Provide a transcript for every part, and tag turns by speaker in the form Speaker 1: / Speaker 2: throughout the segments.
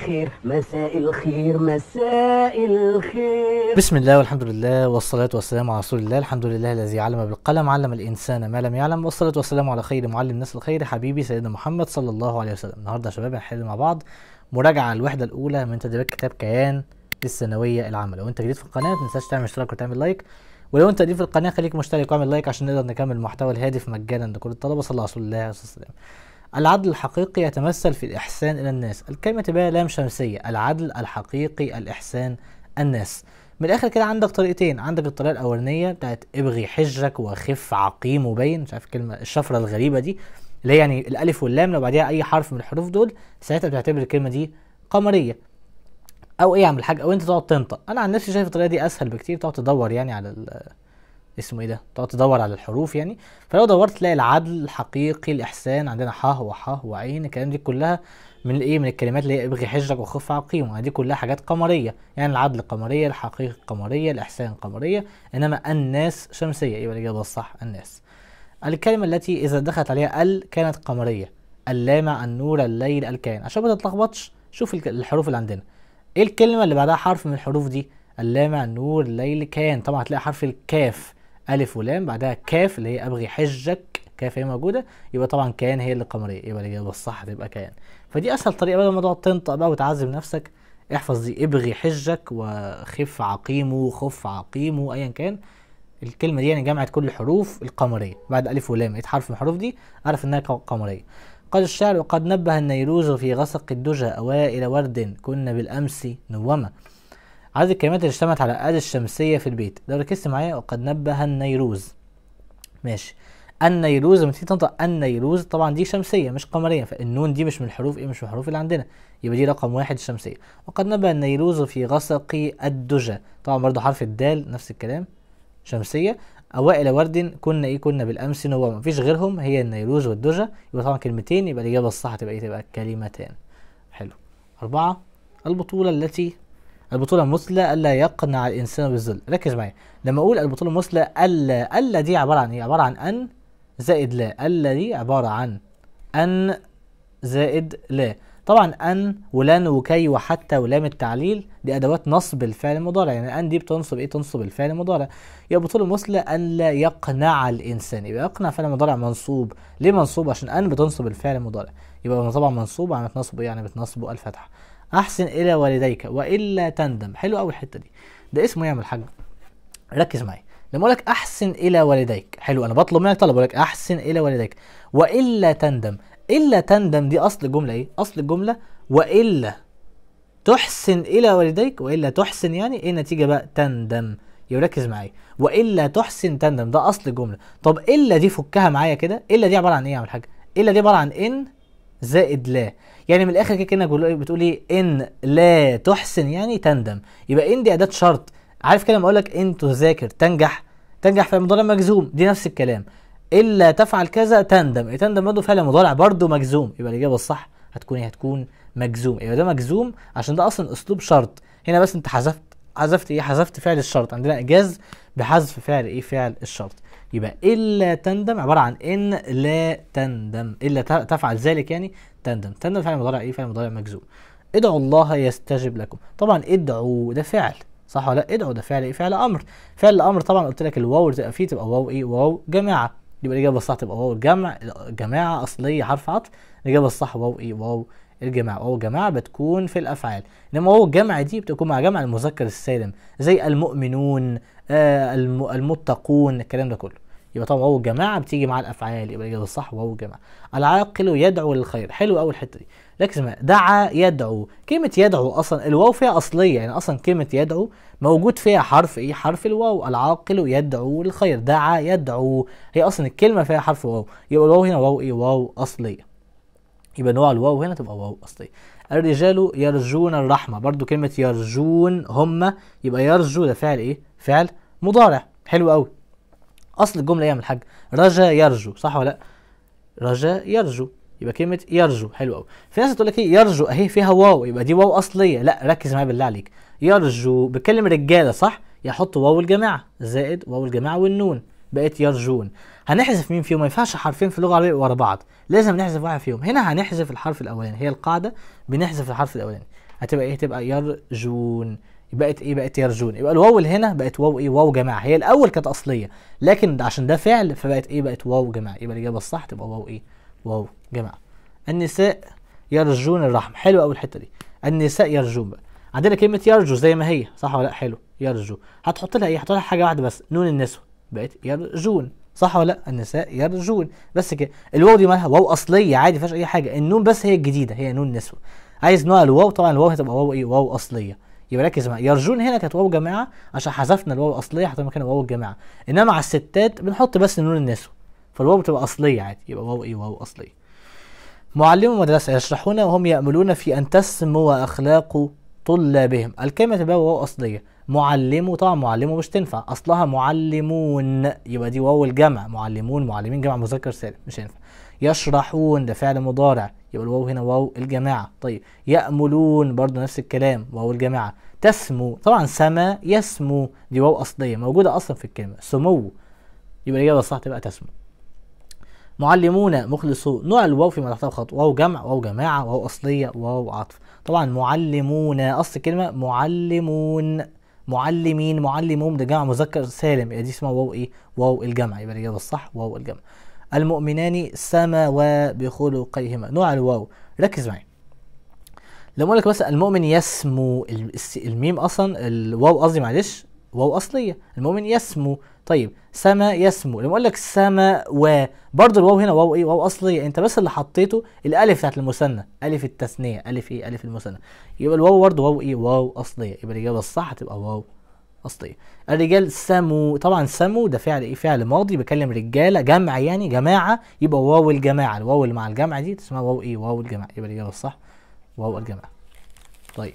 Speaker 1: الخير مساء الخير مساء الخير بسم الله والحمد لله والصلاة والسلام على رسول الله الحمد لله الذي علم بالقلم علم الإنسان ما لم يعلم والصلاة والسلام على خير معلم الناس الخير حبيبي سيدنا محمد صلى الله عليه وسلم النهاردة يا شباب هنحل مع بعض مراجعة الوحدة الأولى من تدريبات كتاب كيان للثانوية العامة لو أنت جديد في القناة ما تنساش تعمل اشتراك وتعمل لايك ولو انت جديد في القناه خليك مشترك واعمل لايك عشان نقدر نكمل المحتوى الهادف مجانا لكل الطلبه صلى الله عليه وسلم العدل الحقيقي يتمثل في الإحسان إلى الناس الكلمة تبقى لام شمسية العدل الحقيقي الإحسان الناس من الآخر كده عندك طريقتين عندك الطريقة الأولانية بتاعت ابغي حجك وخف عقيم وبين مش عارف كلمة الشفرة الغريبة دي اللي هي يعني الألف واللام لو بعديها أي حرف من الحروف دول ساعتها بتعتبر الكلمة دي قمرية او ايه اعمل حاجه او انت تقعد تنطق انا عن نفسي شايف الطريقه دي اسهل بكتير تقعد تدور يعني على اسمه ايه ده تقعد تدور على الحروف يعني فلو دورت تلاقي العدل الحقيقي الاحسان عندنا ح وح وعين الكلام دي كلها من الايه من الكلمات اللي هي ابغي حجرك وخف عقيمه دي كلها حاجات قمريه يعني العدل قمريه الحقيقه قمريه الاحسان قمريه انما الناس شمسيه يبقى الاجابه الصح الناس الكلمه التي اذا دخلت عليها ال كانت قمريه اللامع النور الليل الكائن عشان ما تتلخبطش شوف الحروف اللي عندنا ايه الكلمه اللي بعدها حرف من الحروف دي اللامع النور الليل كان طبعا هتلاقي حرف الكاف ألف ولام بعدها كاف اللي هي أبغي حجك كاف هي موجودة يبقى طبعا كيان هي اللي قمرية يبقى الإجابة الصح تبقى كيان فدي أسهل طريقة بدل ما تقعد تنطق بقى وتعذب نفسك احفظ دي ابغي حجك وخف عقيمه خف عقيمه أيا كان الكلمة دي يعني جمعت كل الحروف القمرية بعد ألف ولام لقيت حرف من الحروف دي أعرف إنها قمرية قال الشاعر وقد نبه النيروز في غسق الدجى أوائل ورد كنا بالأمس نومة عدد الكلمات اللي اشتملت على الآلة الشمسية في البيت لو ركزت معايا وقد نبه النيروز ماشي النيروز لما تيجي تنطق النيروز طبعا دي شمسية مش قمرية فالنون دي مش من الحروف ايه مش من الحروف اللي عندنا يبقى دي رقم واحد شمسية وقد نبه النيروز في غسق الدجى طبعا برضه حرف الدال نفس الكلام شمسية أوائل ورد كنا إيه كنا بالأمس نوما مفيش غيرهم هي النيروز والدجى يبقى طبعا كلمتين يبقى الإجابة الصح تبقى إيه تبقى كلمتان حلو أربعة البطولة التي البطوله المثلى الا يقنع الانسان بالذل ركز معايا لما اقول البطوله المثلى الا الا دي عباره عن ايه عباره عن ان زائد لا الا دي عباره عن ان زائد لا طبعا ان ولن وكي وحتى ولام التعليل دي ادوات نصب الفعل المضارع يعني ان دي بتنصب ايه تنصب الفعل المضارع يبقى البطوله المثلى ان لا يقنع الانسان يبقى يقنع فعل مضارع منصوب ليه منصوب عشان ان بتنصب الفعل المضارع يبقى طبعا منصوب عم ايه يعني بتنصبه الفتحه احسن الى والديك والا تندم حلو قوي الحته دي ده اسمه يعمل حاجه ركز معايا لما اقول لك احسن الى والديك حلو انا بطلب منك طلب اقول لك احسن الى والديك والا تندم الا تندم دي اصل الجمله ايه اصل الجمله والا تحسن الى والديك والا تحسن يعني ايه النتيجه بقى تندم يبقى ركز معايا والا تحسن تندم ده اصل الجمله طب الا دي فكها معايا كده الا دي عباره عن ايه يا عم الحاج الا دي عباره عن ان زائد لا يعني من الاخر كده كانك بتقول ايه ان لا تحسن يعني تندم يبقى ان دي اداه شرط عارف كده لما اقول لك ان تذاكر تنجح تنجح في مضارع مجزوم دي نفس الكلام الا تفعل كذا تندم إيه تندم برضه فعل مضارع برضه مجزوم يبقى الاجابه الصح هتكون ايه هتكون مجزوم يبقى ده مجزوم عشان ده اصلا اسلوب شرط هنا بس انت حذفت حذفت ايه حذفت فعل الشرط عندنا اجاز بحذف فعل ايه فعل الشرط يبقى إلا تندم عبارة عن إن لا تندم إلا تفعل ذلك يعني تندم تندم فعل مضارع إيه فعل مضارع مجزوم ادعوا الله يستجب لكم طبعا ادعوا ده فعل صح ولا لا ادعوا ده فعل ايه فعل امر فعل الامر طبعا قلت لك الواو تبقى فيه تبقى واو ايه واو جماعه يبقى الاجابه الصح تبقى واو جمع جماعه اصليه حرف عطف الاجابه الصح واو ايه واو الجماعه واو جماعه بتكون في الافعال انما واو الجمع دي بتكون مع جمع المذكر السالم زي المؤمنون آه المتقون الكلام ده كله يبقى طبعا واو الجماعه بتيجي مع الافعال يبقى الاجابه الصح واو الجماعه العاقل يدعو للخير حلو قوي الحته دي ركز معايا دعا يدعو كلمه يدعو اصلا الواو فيها اصليه يعني اصلا كلمه يدعو موجود فيها حرف ايه حرف الواو العاقل يدعو للخير دعا يدعو هي اصلا الكلمه فيها حرف واو يبقى الواو هنا واو ايه واو اصليه يبقى نوع الواو هنا تبقى واو اصليه الرجال يرجون الرحمه برضو كلمه يرجون هم يبقى يرجو ده فعل ايه فعل مضارع حلو قوي اصل الجمله ايه يا الحاج رجا يرجو صح ولا لا رجا يرجو يبقى كلمه يرجو حلو قوي في ناس تقول لك ايه يرجو اهي فيها واو يبقى دي واو اصليه لا ركز معايا بالله عليك يرجو بتكلم رجاله صح يحط واو الجماعه زائد واو الجماعه والنون بقت يرجون هنحذف مين فيهم ما ينفعش حرفين في اللغه العربيه ورا بعض لازم نحذف واحد فيهم هنا هنحذف الحرف الاولاني هي القاعده بنحذف الحرف الاولاني هتبقى ايه تبقى يرجون بقت ايه بقت يرجون يبقى الواو اللي هنا بقت واو ايه واو جماعه هي الاول كانت اصليه لكن عشان ده فعل فبقت ايه بقت واو جماعه يبقى الاجابه الصح تبقى واو ايه واو جماعه النساء يرجون الرحمه حلو قوي الحته دي النساء يرجون بقى عندنا كلمه يرجو زي ما هي صح ولا لا حلو يرجو هتحط لها ايه هتحط لها حاجه واحده بس نون النسوه بقت يرجون صح ولا لا النساء يرجون بس كده الواو دي مالها واو اصليه عادي ما فيهاش اي حاجه النون بس هي الجديده هي نون نسوه عايز نوع الواو طبعا الواو هتبقى واو ايه واو اصليه يبقى ركز معايا يرجون هنا كانت واو جماعه عشان حذفنا الواو الاصليه حطينا مكانها واو الجماعه انما على الستات بنحط بس نون النسوه فالواو بتبقى اصليه عادي يبقى واو ايه واو اصليه معلم مدرسة يشرحون وهم يأملون في أن تسمو أخلاق طلابهم الكلمة تبقى واو أصلية معلمه طبعا معلمه مش تنفع أصلها معلمون يبقى دي واو الجمع معلمون معلمين جمع مذكر سالم مش هينفع يشرحون ده فعل مضارع يبقى الواو هنا واو الجماعة طيب يأملون برضو نفس الكلام واو الجماعة تسمو طبعا سما يسمو دي واو أصلية موجودة أصلا في الكلمة سمو يبقى الإجابة الصح تبقى تسمو معلمون مخلصون نوع الواو فيما مرحلة خط واو جمع واو جماعة واو أصلية واو عطف طبعا معلمون أصل الكلمة معلمون معلمين معلمون ده جمع مذكر سالم يبقى دي اسمها واو ايه واو الجمع يبقى الإجابة الصح واو الجمع المؤمنان سما بخلقيهما نوع الواو ركز معايا لما اقول لك مثلا المؤمن يسمو الميم اصلا الواو قصدي معلش واو اصليه المؤمن يسمو طيب سما يسمو لما اقول لك سما و برضه الواو هنا واو ايه واو اصليه انت بس اللي حطيته الالف بتاعت المثنى الف التثنيه الف ايه الف المثنى يبقى الواو برضه واو ايه واو اصليه يبقى الاجابه الصح هتبقى واو اصليه الرجال سمو طبعا سمو ده فعل ايه فعل ماضي بكلم رجاله جمع يعني جماعه يبقى واو الجماعه الواو اللي مع الجمع دي تسمى واو ايه واو الجماعه يبقى الاجابه الصح واو الجماعه طيب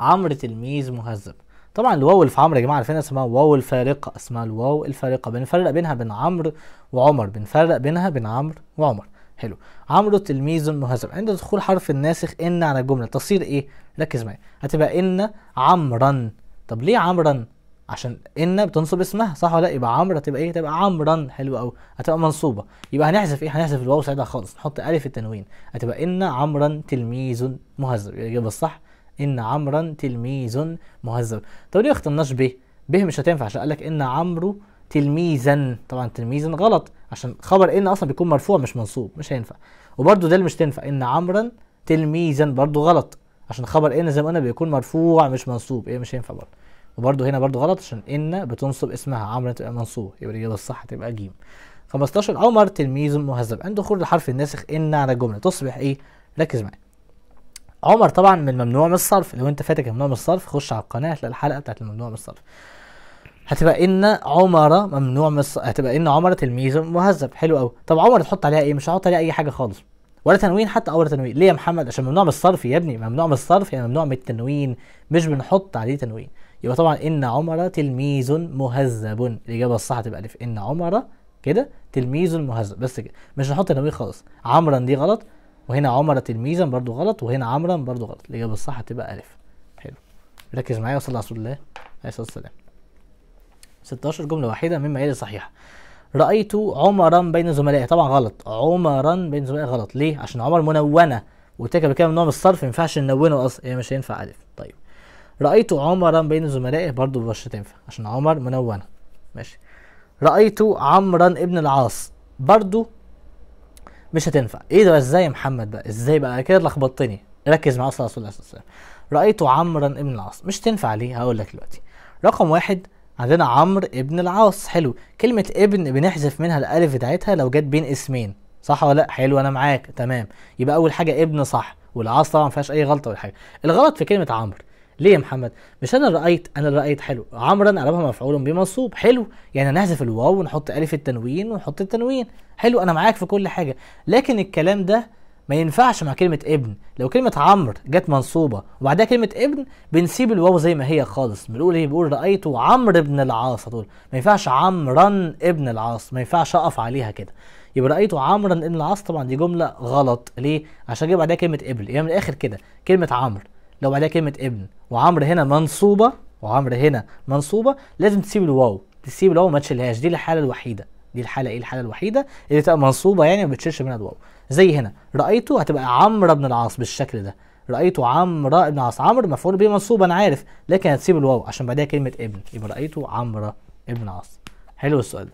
Speaker 1: عمرو تلميذ مهذب طبعا الواو اللي في عمرو يا جماعه عارفينها اسمها واو الفارقه اسمها الواو الفارقه بنفرق بينها بين عمرو وعمر بنفرق بينها بين عمرو وعمر حلو عمرو تلميذ مهذب عند دخول حرف الناسخ ان على الجمله تصير ايه ركز معايا هتبقى ان عمرا طب ليه عمرا عشان ان بتنصب اسمها صح ولا لا يبقى عمرا تبقى ايه تبقى عمرا حلوه قوي هتبقى منصوبه يبقى هنحذف ايه هنحذف الواو ساعتها خالص نحط الف التنوين هتبقى ان عمرا تلميذ مهذب الاجابه الصح ان عمرا تلميذ مهذب طب ليه ما اخترناش ب ب مش هتنفع عشان قال لك ان عمرو تلميذا طبعا تلميذا غلط عشان خبر ان اصلا بيكون مرفوع مش منصوب مش هينفع وبرده ده مش تنفع ان عمرا تلميذا برده غلط عشان خبر ان زي ما قلنا بيكون مرفوع مش منصوب ايه مش هينفع برضه وبرده هنا برضه غلط عشان ان بتنصب اسمها عمرو تبقى منصوب يبقى الاجابه الصح تبقى ج 15 عمر تلميذ مهذب عند دخول الحرف الناسخ ان على الجمله تصبح ايه ركز معايا عمر طبعا من ممنوع من الصرف لو انت فاتك ممنوع من الصرف خش على القناه هتلاقي الحلقه بتاعت الممنوع من الصرف هتبقى ان عمر ممنوع من الص... هتبقى ان عمر تلميذ مهذب حلو قوي طب عمر تحط عليها ايه مش هحط عليها اي حاجه خالص ولا تنوين حتى اول تنوين ليه يا محمد عشان ممنوع من الصرف يا ابني ممنوع من الصرف يعني ممنوع من التنوين مش بنحط عليه تنوين يبقى طبعا ان عمر تلميذ مهذب الاجابه الصح تبقى الف ان عمر كده تلميذ مهذب بس كده مش هنحط تنوين خالص عمرا دي غلط وهنا عمر تلميذا برضو غلط وهنا عمرا برضو غلط الاجابه الصح تبقى الف حلو ركز معايا وصلى على رسول الله عليه الصلاه والسلام 16 جمله واحده مما يلي صحيحه رأيت عمرا بين زملائه طبعا غلط عمرا بين زملائه غلط ليه عشان عمر منونة وقلت لك كده من نوع الصرف ما ينفعش ننونه اصلا يعني مش هينفع الف طيب رأيت عمرا بين زملائه برضه مش هتنفع عشان عمر منونة ماشي رأيت عمرا ابن العاص برضه مش هتنفع ايه ده ازاي يا محمد بقى ازاي بقى كده لخبطتني ركز مع اصل رسول الله صلى الله عليه وسلم رأيت عمرا ابن العاص مش تنفع ليه هقول لك دلوقتي رقم واحد عندنا عمرو ابن العاص حلو كلمة ابن بنحذف منها الألف بتاعتها لو جت بين اسمين صح ولا لا حلو أنا معاك تمام يبقى أول حاجة ابن صح والعاص طبعا ما فيهاش أي غلطة ولا حاجة الغلط في كلمة عمرو ليه يا محمد؟ مش انا رأيت انا رأيت حلو عمرا قلبها مفعول بمنصوب حلو يعني نحذف الواو ونحط الف التنوين ونحط التنوين حلو انا معاك في كل حاجه لكن الكلام ده ما ينفعش مع كلمة ابن لو كلمة عمرو جت منصوبة وبعدها كلمة ابن بنسيب الواو زي ما هي خالص بنقول ايه بنقول رأيت عمرو بن العاص هتقول، ما ينفعش عمرا ابن العاص ما ينفعش أقف عليها كده يبقى رأيت عمرا ابن العاص طبعا دي جملة غلط ليه عشان جاي بعدها كلمة ابن يعني من الآخر كده كلمة عمرو لو بعدها كلمة ابن وعمرو هنا منصوبة وعمرو هنا منصوبة لازم تسيب الواو تسيب الواو ما تشيلهاش دي الحالة الوحيدة دي الحاله ايه الحاله الوحيده اللي تبقى منصوبه يعني ما بتشيلش منها الواو زي هنا رايته هتبقى عمرو بن العاص بالشكل ده رايته عمرو بن العاص عمرو مفعول به منصوب انا عارف لكن هتسيب الواو عشان بعدها كلمه ابن يبقى رايته عمرو ابن العاص حلو السؤال ده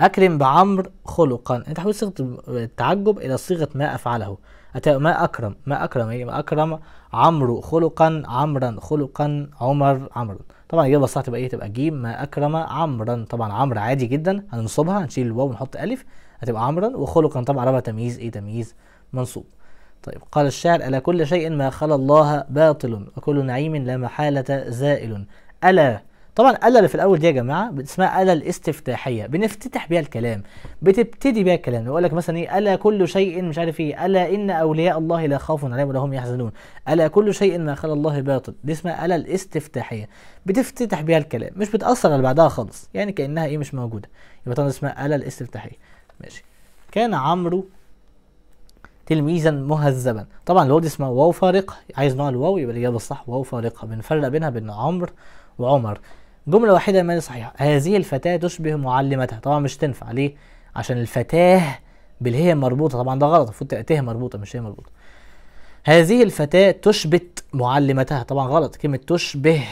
Speaker 1: اكرم بعمر خلقا انت حاول صيغه التعجب الى صيغه ما افعله ما اكرم ما اكرم إيه؟ ما اكرم عمرو خلقا عمرا خلقا عمر عمرو طبعا الاجابه الصح تبقى ايه تبقى ج ما اكرم عمرا طبعا عمرا عادي جدا هننصبها هنشيل الواو ونحط الف هتبقى عمرا وخلقا طبعا رابع تمييز ايه تمييز منصوب طيب قال الشاعر ألا كل شيء ما خلا الله باطل وكل نعيم لا محالة زائل ألا طبعا الا اللي في الاول دي يا جماعه اسمها الا الاستفتاحيه بنفتتح بيها الكلام بتبتدي بيها الكلام يقول لك مثلا ايه الا كل شيء مش عارف ايه الا ان اولياء الله لا خوف عليهم ولا هم يحزنون الا كل شيء ما خلى الله باطل دي اسمها الا الاستفتاحيه بتفتتح بيها الكلام مش بتاثر على اللي بعدها خالص يعني كانها ايه مش موجوده يبقى طبعا اسمها الا الاستفتاحيه ماشي كان عمرو تلميذا مهذبا طبعا الواو دي اسمها واو فارقه عايز نوع الواو يبقى الاجابه الصح واو فارقه بنفرق بينها بين عمرو وعمر جملة واحدة ما صحيحة هذه الفتاة تشبه معلمتها طبعا مش تنفع ليه؟ عشان الفتاة بالهي مربوطة طبعا ده غلط المفروض ته مربوطة مش هي مربوطة هذه الفتاة تشبت معلمتها طبعا غلط كلمة تشبه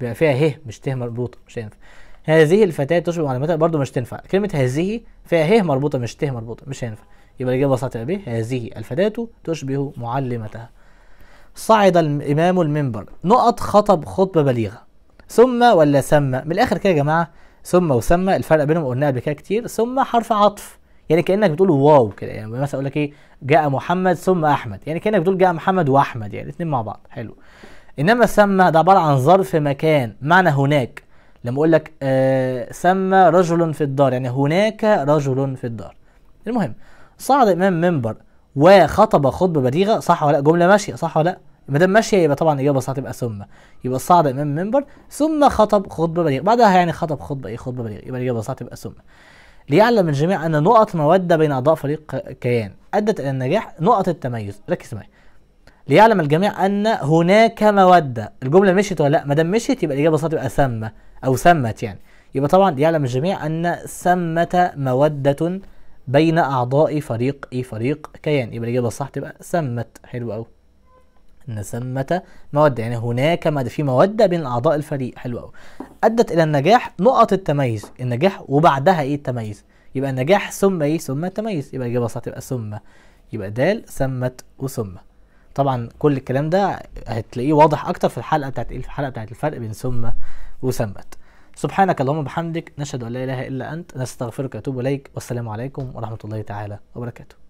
Speaker 1: بيبقى فيها ه مش ته مربوطة مش هينفع هذه الفتاة تشبه معلمتها برضو مش تنفع كلمة هذه فيها ه مربوطة مش ته مربوطة مش هينفع يبقى الإجابة صح تبقى هذه الفتاة تشبه معلمتها صعد الإمام المنبر نقط خطب خطبة بليغة ثم ولا ثم من الاخر كده يا جماعه ثم وثم الفرق بينهم قلناها قبل كده كتير ثم حرف عطف يعني كانك بتقول واو كده يعني مثلا اقول لك ايه جاء محمد ثم احمد يعني كانك بتقول جاء محمد واحمد يعني الاثنين مع بعض حلو انما ثم ده عباره عن ظرف مكان معنى هناك لما اقول لك آه سمى رجل في الدار يعني هناك رجل في الدار المهم صعد امام منبر وخطب خطبه بليغه صح ولا لا جمله ماشيه صح ولا لا ما دام ماشيه يبقى طبعا الاجابه الصح تبقى ثم يبقى صعد امام المنبر ثم خطب خطبه بليغه بعدها يعني خطب خطبه ايه خطبه بليغه يبقى الاجابه الصح تبقى ثم ليعلم الجميع ان نقط موده بين اعضاء فريق كيان ادت الى النجاح نقط التميز ركز معايا ليعلم الجميع ان هناك موده الجمله مشيت ولا لا ما دام مشيت يبقى الاجابه الصح تبقى ثم او ثمت يعني يبقى طبعا ليعلم الجميع ان ثمه موده بين اعضاء فريق ايه فريق كيان يبقى الاجابه الصح تبقى ثمت حلو قوي ان ثمه موده يعني هناك ماده في موده بين اعضاء الفريق حلو قوي ادت الى النجاح نقط التميز النجاح وبعدها ايه التميز يبقى النجاح ثم ايه ثم التميز يبقى الاجابه الصح تبقى ثم يبقى دال ثمت وثم طبعا كل الكلام ده هتلاقيه واضح اكتر في الحلقه بتاعت ايه الحلقه بتاعت الفرق بين ثم وثمت سبحانك اللهم وبحمدك نشهد ان لا اله الا انت نستغفرك واتوب اليك والسلام عليكم ورحمه الله تعالى وبركاته